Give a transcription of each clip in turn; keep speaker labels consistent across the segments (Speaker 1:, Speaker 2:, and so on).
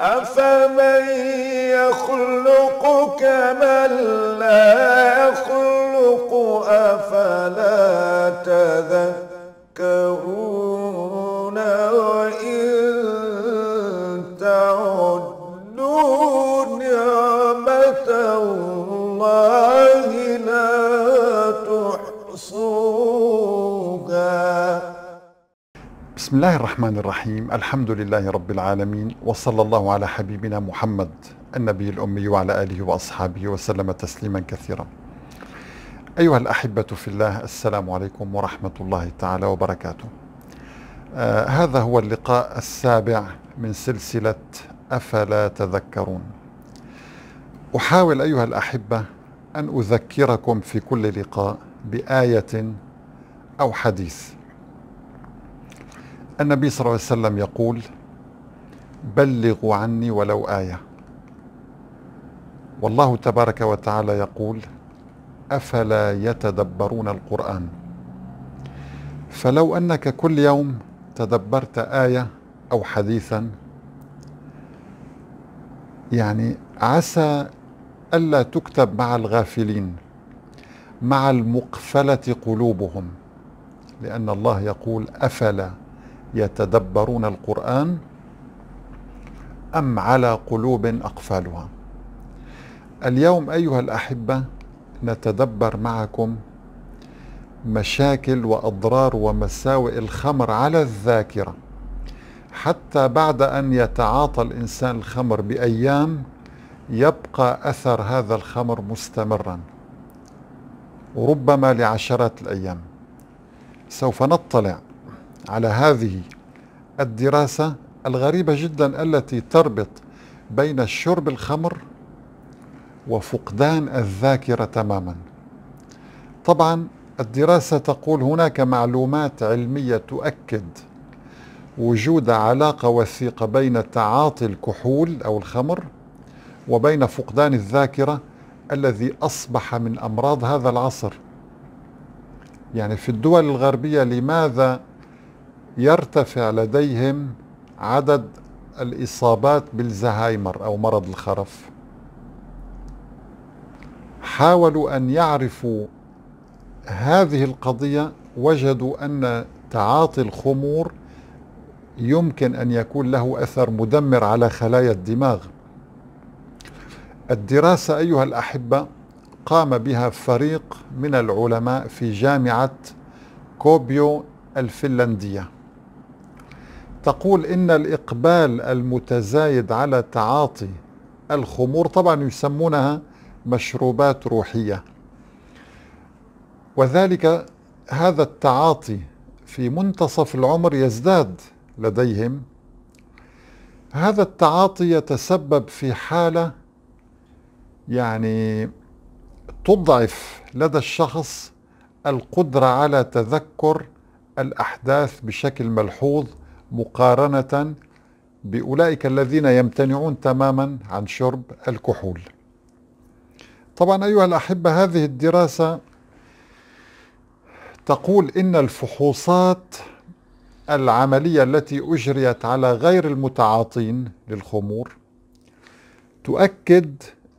Speaker 1: أفمن يخلق كمن لا يخلق أفلا تذكرون بسم الله الرحمن الرحيم الحمد لله رب العالمين وصلى الله على حبيبنا محمد النبي الأمي وعلى آله وأصحابه وسلم تسليما كثيرا أيها الأحبة في الله السلام عليكم ورحمة الله تعالى وبركاته آه هذا هو اللقاء السابع من سلسلة أفلا تذكرون أحاول أيها الأحبة أن أذكركم في كل لقاء بآية أو حديث النبي صلى الله عليه وسلم يقول بلغوا عني ولو آية والله تبارك وتعالى يقول أفلا يتدبرون القرآن فلو أنك كل يوم تدبرت آية أو حديثا يعني عسى ألا تكتب مع الغافلين مع المقفلة قلوبهم لأن الله يقول أفلا يتدبرون القرآن أم على قلوب أقفالها اليوم أيها الأحبة نتدبر معكم مشاكل وأضرار ومساوئ الخمر على الذاكرة حتى بعد أن يتعاطى الإنسان الخمر بأيام يبقى أثر هذا الخمر مستمرا وربما لعشرات الأيام سوف نطلع على هذه الدراسة الغريبة جدا التي تربط بين شرب الخمر وفقدان الذاكرة تماما طبعا الدراسة تقول هناك معلومات علمية تؤكد وجود علاقة وثيقة بين تعاطي الكحول أو الخمر وبين فقدان الذاكرة الذي أصبح من أمراض هذا العصر يعني في الدول الغربية لماذا يرتفع لديهم عدد الإصابات بالزهايمر أو مرض الخرف حاولوا أن يعرفوا هذه القضية وجدوا أن تعاطي الخمور يمكن أن يكون له أثر مدمر على خلايا الدماغ الدراسة أيها الأحبة قام بها فريق من العلماء في جامعة كوبيو الفنلندية تقول إن الإقبال المتزايد على تعاطي الخمور طبعا يسمونها مشروبات روحية وذلك هذا التعاطي في منتصف العمر يزداد لديهم هذا التعاطي يتسبب في حالة يعني تضعف لدى الشخص القدرة على تذكر الأحداث بشكل ملحوظ مقارنة بأولئك الذين يمتنعون تماما عن شرب الكحول طبعا أيها الأحبة هذه الدراسة تقول إن الفحوصات العملية التي أجريت على غير المتعاطين للخمور تؤكد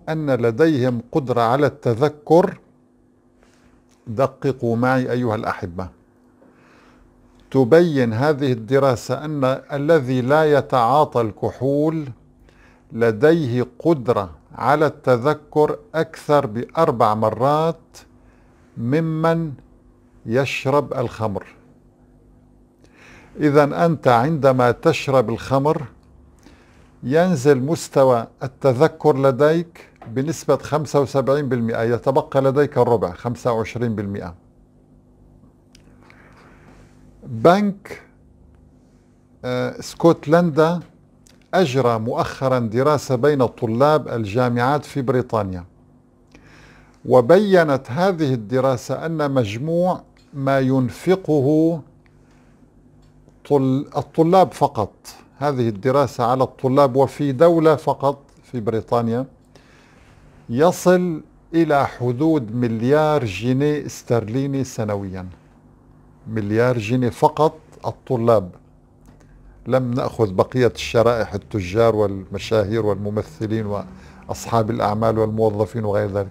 Speaker 1: أن لديهم قدرة على التذكر دققوا معي أيها الأحبة تبين هذه الدراسة أن الذي لا يتعاطى الكحول لديه قدرة على التذكر أكثر بأربع مرات ممن يشرب الخمر إذا أنت عندما تشرب الخمر ينزل مستوى التذكر لديك بنسبة 75% يتبقى لديك الربع 25% بنك اسكتلندا آه، أجرى مؤخرا دراسة بين طلاب الجامعات في بريطانيا وبينت هذه الدراسة أن مجموع ما ينفقه الطلاب فقط هذه الدراسة على الطلاب وفي دولة فقط في بريطانيا يصل إلى حدود مليار جنيه استرليني سنوياً مليار جنيه فقط الطلاب لم نأخذ بقية الشرائح التجار والمشاهير والممثلين وأصحاب الأعمال والموظفين وغير ذلك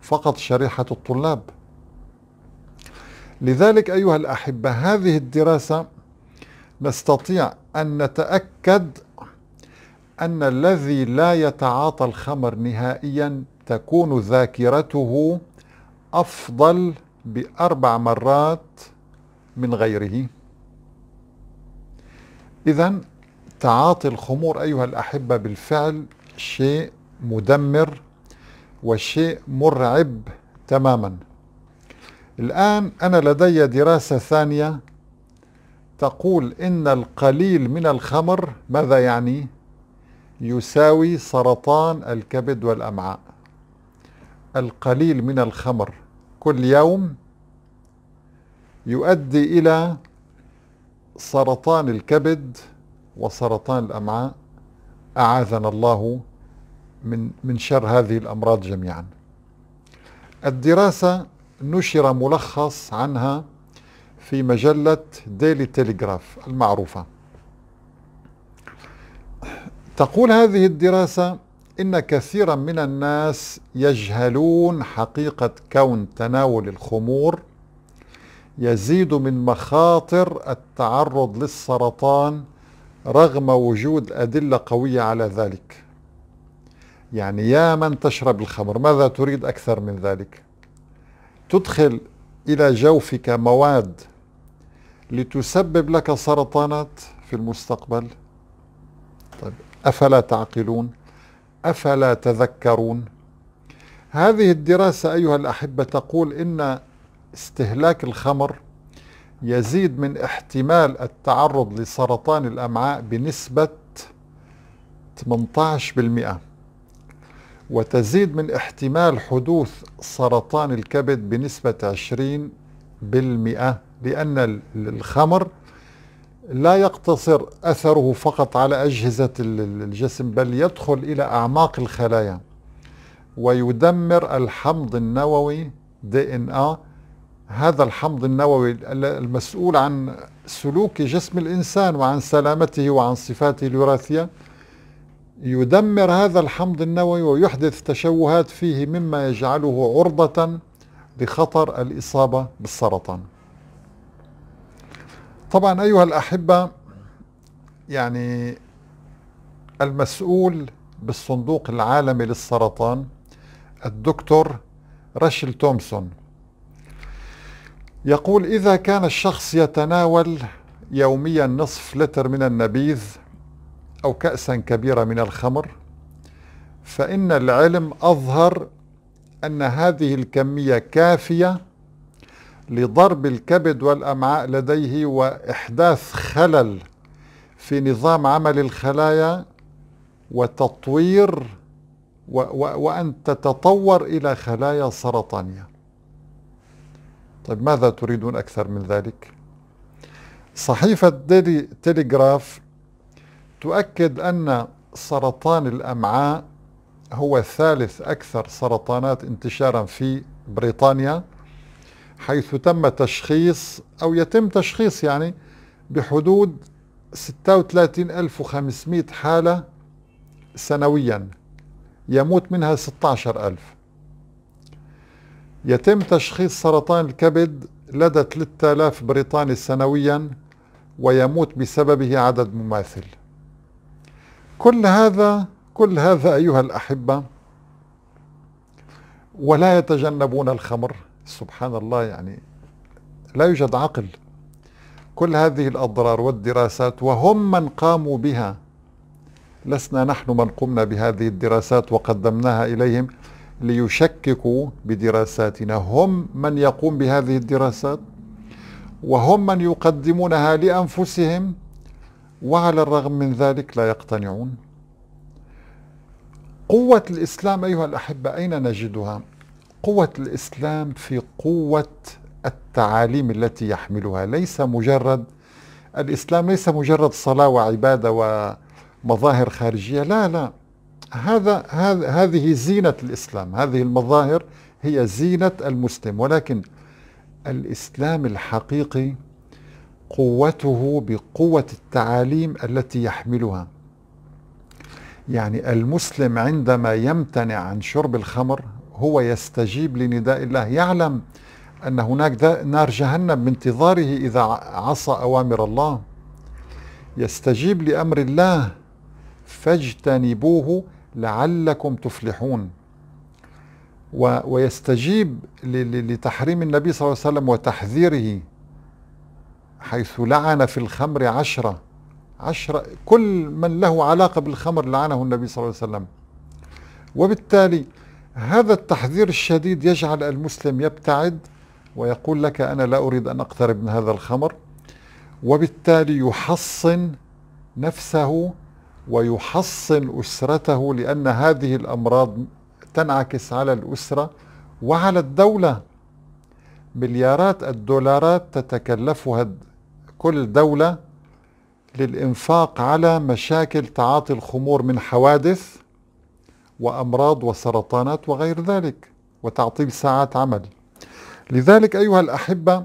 Speaker 1: فقط شريحة الطلاب لذلك أيها الأحبة هذه الدراسة نستطيع أن نتأكد أن الذي لا يتعاطى الخمر نهائيا تكون ذاكرته أفضل بأربع مرات من غيره إذا تعاطي الخمور أيها الأحبة بالفعل شيء مدمر وشيء مرعب تماما الآن أنا لدي دراسة ثانية تقول إن القليل من الخمر ماذا يعني؟ يساوي سرطان الكبد والأمعاء القليل من الخمر كل يوم يؤدي إلى سرطان الكبد وسرطان الأمعاء أعاذنا الله من من شر هذه الأمراض جميعا الدراسة نشر ملخص عنها في مجلة ديلي تيليغراف المعروفة تقول هذه الدراسة إن كثيرا من الناس يجهلون حقيقة كون تناول الخمور يزيد من مخاطر التعرض للسرطان رغم وجود أدلة قوية على ذلك يعني يا من تشرب الخمر ماذا تريد أكثر من ذلك تدخل إلى جوفك مواد لتسبب لك سرطانات في المستقبل طيب أفلا تعقلون أفلا تذكرون هذه الدراسة أيها الأحبة تقول إن استهلاك الخمر يزيد من احتمال التعرض لسرطان الأمعاء بنسبة 18% وتزيد من احتمال حدوث سرطان الكبد بنسبة 20% لأن الخمر لا يقتصر أثره فقط على أجهزة الجسم بل يدخل إلى أعماق الخلايا ويدمر الحمض النووي دي ان هذا الحمض النووي المسؤول عن سلوك جسم الإنسان وعن سلامته وعن صفاته الوراثية يدمر هذا الحمض النووي ويحدث تشوهات فيه مما يجعله عرضة لخطر الإصابة بالسرطان طبعا أيها الأحبة يعني المسؤول بالصندوق العالمي للسرطان الدكتور راشل تومسون يقول إذا كان الشخص يتناول يوميا نصف لتر من النبيذ أو كأسا كبيرة من الخمر فإن العلم أظهر أن هذه الكمية كافية لضرب الكبد والأمعاء لديه وإحداث خلل في نظام عمل الخلايا وتطوير و و وأن تتطور إلى خلايا سرطانية طيب ماذا تريدون أكثر من ذلك؟ صحيفة ديلي تيليغراف تؤكد أن سرطان الأمعاء هو ثالث أكثر سرطانات انتشارا في بريطانيا حيث تم تشخيص أو يتم تشخيص يعني بحدود 36500 حالة سنويا يموت منها 16000 يتم تشخيص سرطان الكبد لدى 3000 بريطاني سنويا ويموت بسببه عدد مماثل كل هذا كل هذا أيها الأحبة ولا يتجنبون الخمر سبحان الله يعني لا يوجد عقل كل هذه الأضرار والدراسات وهم من قاموا بها لسنا نحن من قمنا بهذه الدراسات وقدمناها إليهم ليشككوا بدراساتنا هم من يقوم بهذه الدراسات وهم من يقدمونها لانفسهم وعلى الرغم من ذلك لا يقتنعون قوه الاسلام ايها الاحبه اين نجدها قوه الاسلام في قوه التعاليم التي يحملها ليس مجرد الاسلام ليس مجرد صلاه وعباده ومظاهر خارجيه لا لا هذا هذه زينة الإسلام هذه المظاهر هي زينة المسلم ولكن الإسلام الحقيقي قوته بقوة التعاليم التي يحملها يعني المسلم عندما يمتنع عن شرب الخمر هو يستجيب لنداء الله يعلم أن هناك نار جهنم بانتظاره إذا عصى أوامر الله يستجيب لأمر الله فاجتنبوه لعلكم تفلحون و ويستجيب لتحريم النبي صلى الله عليه وسلم وتحذيره حيث لعن في الخمر عشرة عشرة كل من له علاقة بالخمر لعنه النبي صلى الله عليه وسلم وبالتالي هذا التحذير الشديد يجعل المسلم يبتعد ويقول لك أنا لا أريد أن أقترب من هذا الخمر وبالتالي يحصن نفسه ويحصن أسرته لأن هذه الأمراض تنعكس على الأسرة وعلى الدولة مليارات الدولارات تتكلفها كل دولة للإنفاق على مشاكل تعاطي الخمور من حوادث وأمراض وسرطانات وغير ذلك وتعطيل ساعات عمل لذلك أيها الأحبة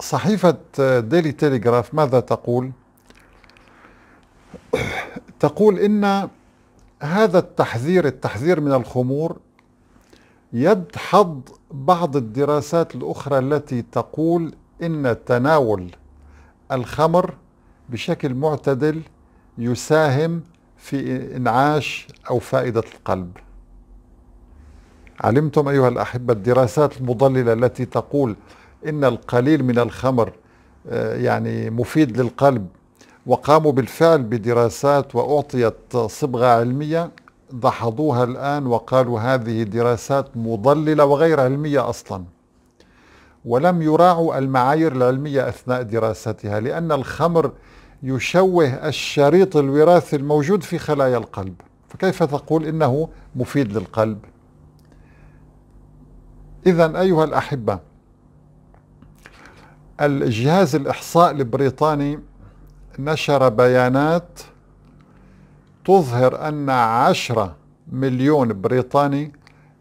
Speaker 1: صحيفة ديلي تيليغراف ماذا تقول؟ تقول إن هذا التحذير التحذير من الخمور يدحض بعض الدراسات الأخرى التي تقول إن تناول الخمر بشكل معتدل يساهم في انعاش أو فائدة القلب علمتم أيها الأحبة الدراسات المضللة التي تقول إن القليل من الخمر آه، يعني مفيد للقلب وقاموا بالفعل بدراسات وأعطيت صبغة علمية دحضوها الآن وقالوا هذه دراسات مضللة وغير علمية أصلا ولم يراعوا المعايير العلمية أثناء دراستها لأن الخمر يشوه الشريط الوراثي الموجود في خلايا القلب فكيف تقول إنه مفيد للقلب إذا أيها الأحبة الجهاز الإحصاء البريطاني نشر بيانات تظهر أن عشرة مليون بريطاني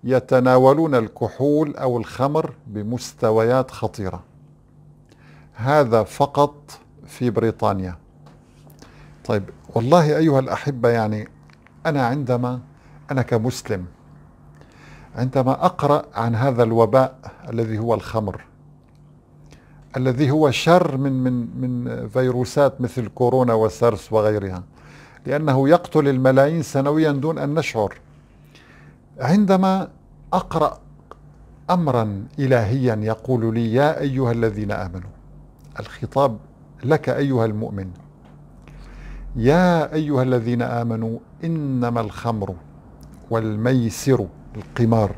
Speaker 1: يتناولون الكحول أو الخمر بمستويات خطيرة هذا فقط في بريطانيا طيب والله أيها الأحبة يعني أنا عندما أنا كمسلم عندما أقرأ عن هذا الوباء الذي هو الخمر الذي هو شر من من من فيروسات مثل كورونا وسارس وغيرها لأنه يقتل الملايين سنويا دون أن نشعر عندما أقرأ أمرا إلهيا يقول لي يا أيها الذين آمنوا الخطاب لك أيها المؤمن يا أيها الذين آمنوا إنما الخمر والميسر القمار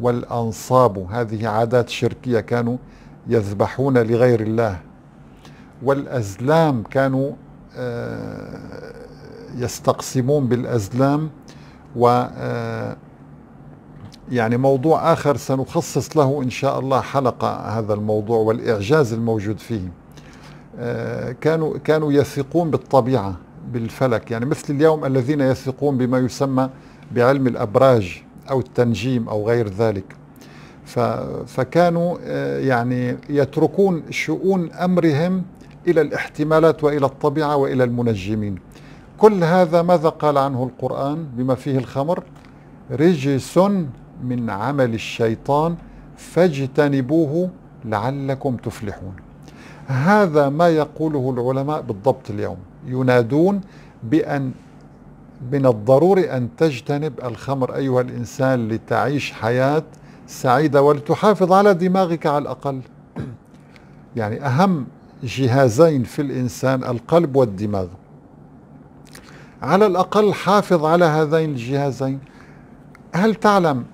Speaker 1: والأنصاب هذه عادات شركية كانوا يذبحون لغير الله والأزلام كانوا آه، يستقسمون بالأزلام و آه، يعني موضوع آخر سنخصص له إن شاء الله حلقة هذا الموضوع والإعجاز الموجود فيه آه، كانوا كانوا يثقون بالطبيعة بالفلك يعني مثل اليوم الذين يثقون بما يسمى بعلم الأبراج أو التنجيم أو غير ذلك فكانوا آه، يعني يتركون شؤون أمرهم إلى الاحتمالات وإلى الطبيعة وإلى المنجمين كل هذا ماذا قال عنه القرآن بما فيه الخمر رجس من عمل الشيطان فاجتنبوه لعلكم تفلحون هذا ما يقوله العلماء بالضبط اليوم ينادون بأن من الضروري أن تجتنب الخمر أيها الإنسان لتعيش حياة سعيدة ولتحافظ على دماغك على الأقل يعني أهم جهازين في الإنسان القلب والدماغ على الأقل حافظ على هذين الجهازين هل تعلم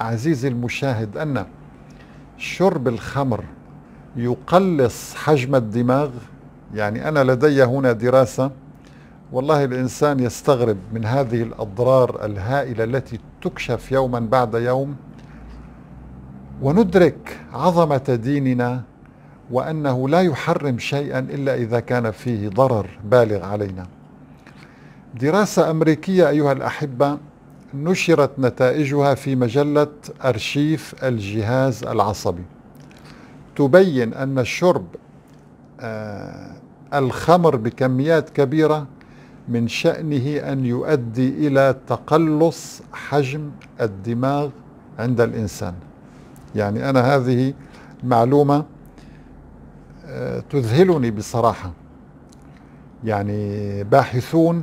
Speaker 1: عزيزي المشاهد أن شرب الخمر يقلص حجم الدماغ يعني أنا لدي هنا دراسة والله الإنسان يستغرب من هذه الأضرار الهائلة التي تكشف يوما بعد يوم وندرك عظمه ديننا وانه لا يحرم شيئا الا اذا كان فيه ضرر بالغ علينا. دراسه امريكيه ايها الاحبه نشرت نتائجها في مجله ارشيف الجهاز العصبي. تبين ان شرب آه الخمر بكميات كبيره من شأنه أن يؤدي إلى تقلص حجم الدماغ عند الإنسان يعني أنا هذه معلومة آه، تذهلني بصراحة يعني باحثون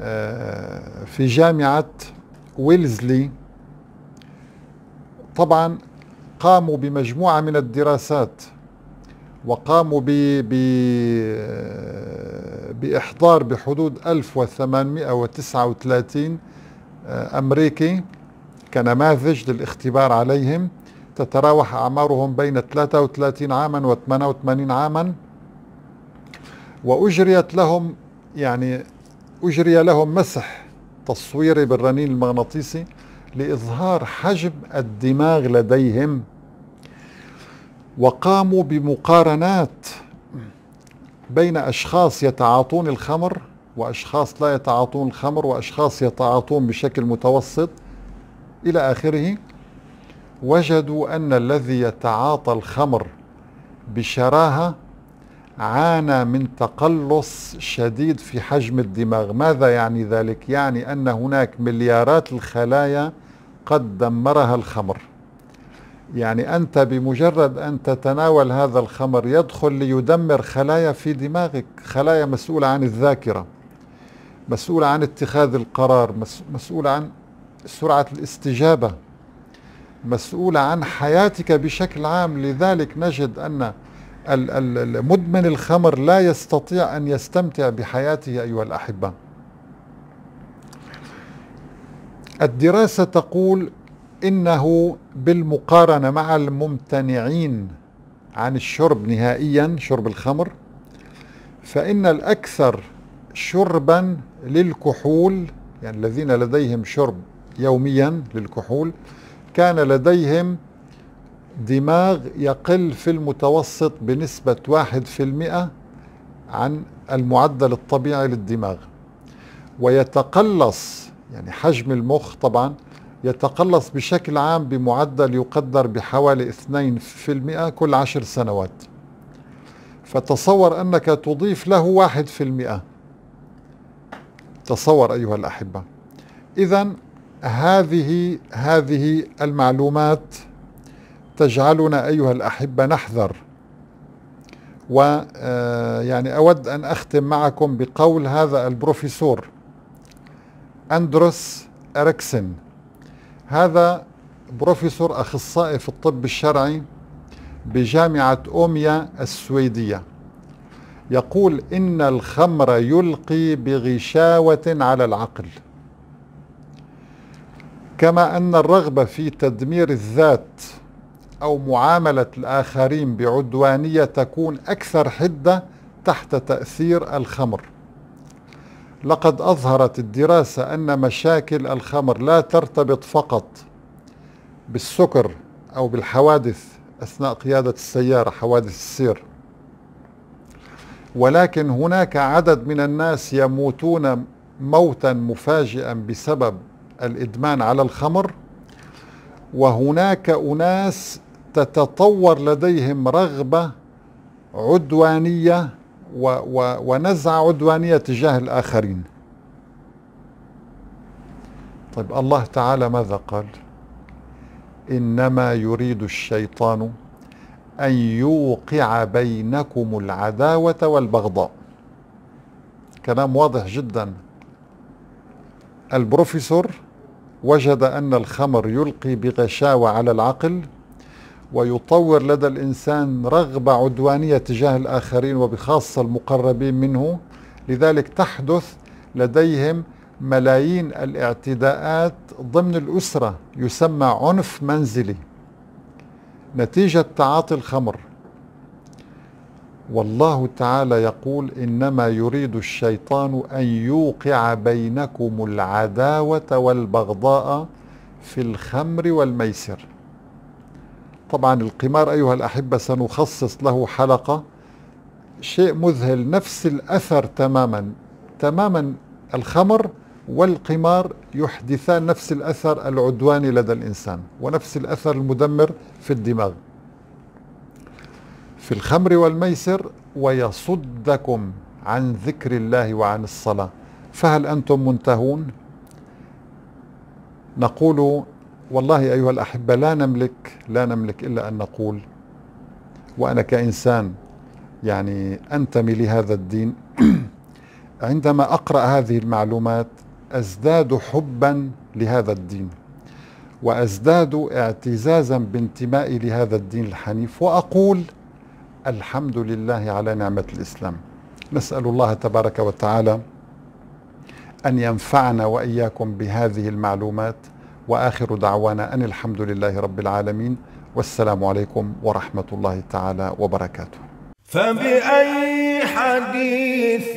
Speaker 1: آه، في جامعة ويلزلي طبعا قاموا بمجموعة من الدراسات وقاموا بـ بـ بإحضار بحدود 1839 آه، أمريكي كنماذج للاختبار عليهم تتراوح أعمارهم بين 33 عاما و 88 عاما وأجريت لهم يعني أجري لهم مسح تصويري بالرنين المغناطيسي لإظهار حجم الدماغ لديهم وقاموا بمقارنات بين أشخاص يتعاطون الخمر وأشخاص لا يتعاطون الخمر وأشخاص يتعاطون بشكل متوسط إلى آخره وجدوا أن الذي يتعاطى الخمر بشراهة عانى من تقلص شديد في حجم الدماغ ماذا يعني ذلك؟ يعني أن هناك مليارات الخلايا قد دمرها الخمر يعني أنت بمجرد أن تتناول هذا الخمر يدخل ليدمر خلايا في دماغك خلايا مسؤولة عن الذاكرة مسؤولة عن اتخاذ القرار مسؤولة عن سرعة الاستجابة مسؤولة عن حياتك بشكل عام لذلك نجد أن المدمن الخمر لا يستطيع أن يستمتع بحياته أيها الأحبة الدراسة تقول إنه بالمقارنة مع الممتنعين عن الشرب نهائيا شرب الخمر فإن الأكثر شربا للكحول يعني الذين لديهم شرب يوميا للكحول كان لديهم دماغ يقل في المتوسط بنسبة واحد في المئة عن المعدل الطبيعي للدماغ ويتقلص يعني حجم المخ طبعا يتقلص بشكل عام بمعدل يقدر بحوالي 2% كل عشر سنوات فتصور أنك تضيف له 1% تصور أيها الأحبة إذا هذه هذه المعلومات تجعلنا أيها الأحبة نحذر ويعني آه، أود أن أختم معكم بقول هذا البروفيسور أندروس أريكسن هذا بروفيسور أخصائي في الطب الشرعي بجامعة أوميا السويدية يقول إن الخمر يلقي بغشاوة على العقل كما أن الرغبة في تدمير الذات أو معاملة الآخرين بعدوانية تكون أكثر حدة تحت تأثير الخمر لقد أظهرت الدراسة أن مشاكل الخمر لا ترتبط فقط بالسكر أو بالحوادث أثناء قيادة السيارة حوادث السير ولكن هناك عدد من الناس يموتون موتا مفاجئا بسبب الإدمان على الخمر وهناك أناس تتطور لديهم رغبة عدوانية و و ونزعة عدوانية تجاه الآخرين طيب الله تعالى ماذا قال إنما يريد الشيطان أن يوقع بينكم العداوة والبغضاء كلام واضح جدا البروفيسور وجد أن الخمر يلقي بغشاوة على العقل ويطور لدى الإنسان رغبة عدوانية تجاه الآخرين وبخاصة المقربين منه لذلك تحدث لديهم ملايين الاعتداءات ضمن الأسرة يسمى عنف منزلي نتيجة تعاطي الخمر والله تعالى يقول انما يريد الشيطان ان يوقع بينكم العداوه والبغضاء في الخمر والميسر طبعا القمار ايها الاحبه سنخصص له حلقه شيء مذهل نفس الاثر تماما تماما الخمر والقمار يحدثان نفس الاثر العدواني لدى الانسان ونفس الاثر المدمر في الدماغ في الخمر والميسر ويصدكم عن ذكر الله وعن الصلاة فهل أنتم منتهون نقول والله أيها الأحبة لا نملك لا نملك إلا أن نقول وأنا كإنسان يعني أنتمي لهذا الدين عندما أقرأ هذه المعلومات أزداد حبا لهذا الدين وأزداد اعتزازا بانتمائي لهذا الدين الحنيف وأقول الحمد لله على نعمة الإسلام نسأل الله تبارك وتعالى أن ينفعنا وإياكم بهذه المعلومات وآخر دعوانا أن الحمد لله رب العالمين والسلام عليكم ورحمة الله تعالى وبركاته فبأي حديث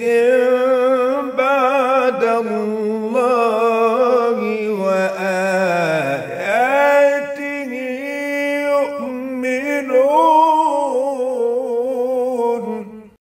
Speaker 1: بعد الله